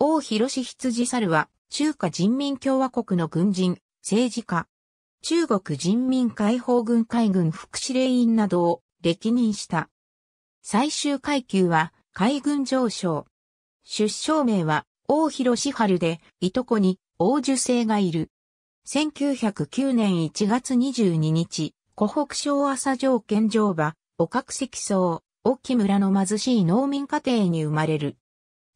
王広羊猿は、中華人民共和国の軍人、政治家、中国人民解放軍海軍副司令員などを歴任した。最終階級は、海軍上将。出生名は、王広志春で、いとこに、王樹生がいる。1909年1月22日、湖北省朝条件上場、岡久石層、沖村の貧しい農民家庭に生まれる。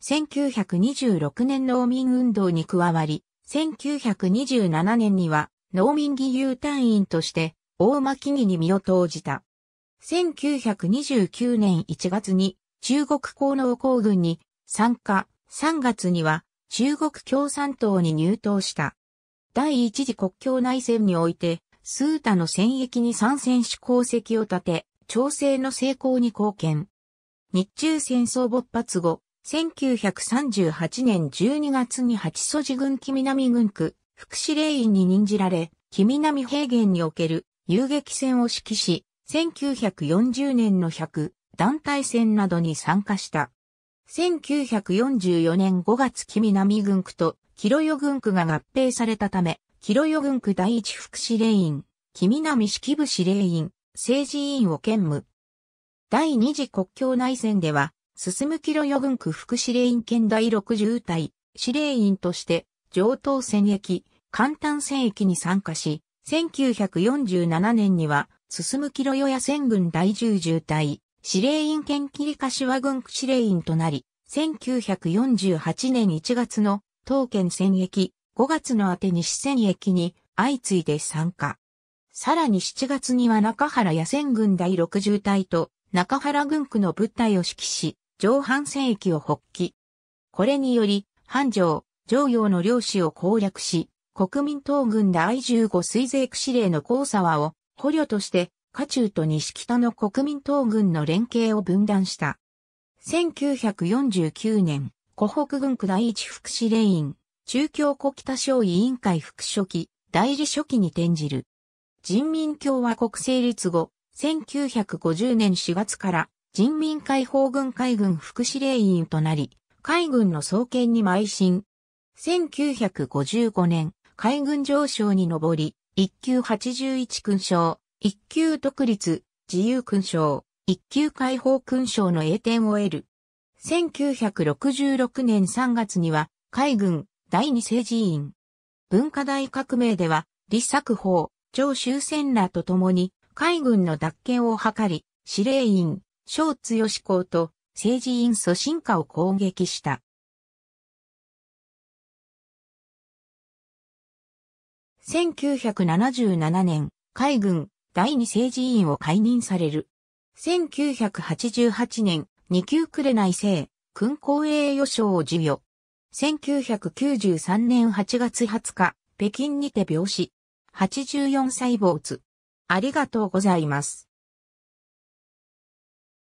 1926年農民運動に加わり、1927年には農民義勇隊員として大巻木に身を投じた。1929年1月に中国工農工軍に参加、3月には中国共産党に入党した。第一次国境内戦において、スータの戦役に参戦し功績を立て、調整の成功に貢献。日中戦争勃発後、1938年12月に八祖寺軍木南軍区、副司令員に任じられ、木南平原における遊撃戦を指揮し、1940年の100団体戦などに参加した。1944年5月木南軍区と広与軍区が合併されたため、広与軍区第一副司令員、木南式部司令員、政治委員を兼務。第二次国境内戦では、進むキロ予軍区副司令員兼第60隊、司令員として、上等戦役、簡単戦役に参加し、1947年には、進むキロ予野戦軍第10重隊、司令員県霧柏軍区司令員となり、1948年1月の東県戦役、5月の当て西戦役に相次いで参加。さらに7月には中原野戦軍第60隊と中原軍区の部隊を指揮し、上半戦域を発起。これにより、繁盛、上陽の領主を攻略し、国民党軍第15水税区司令の高沢を捕虜として、下中と西北の国民党軍の連携を分断した。1949年、湖北軍区第一副司令院、中京湖北省委員会副書記、代理書記に転じる。人民共和国成立後、1950年4月から人民解放軍海軍副司令員となり、海軍の創建に邁進。1955年、海軍上昇に上り、一級八十一勲章、一級独立、自由勲章、一級解放勲章の栄典を得る。1966年3月には、海軍第二政治院、員。文化大革命では、李作法、長州戦らと共に、海軍の奪権を図り、司令員、小津義公と政治院祖進家を攻撃した。1977年、海軍第二政治院を解任される。1988年、二級れない生、勲功栄誉賞を授与。1993年8月20日、北京にて病死。84歳坊主。ありがとうございます。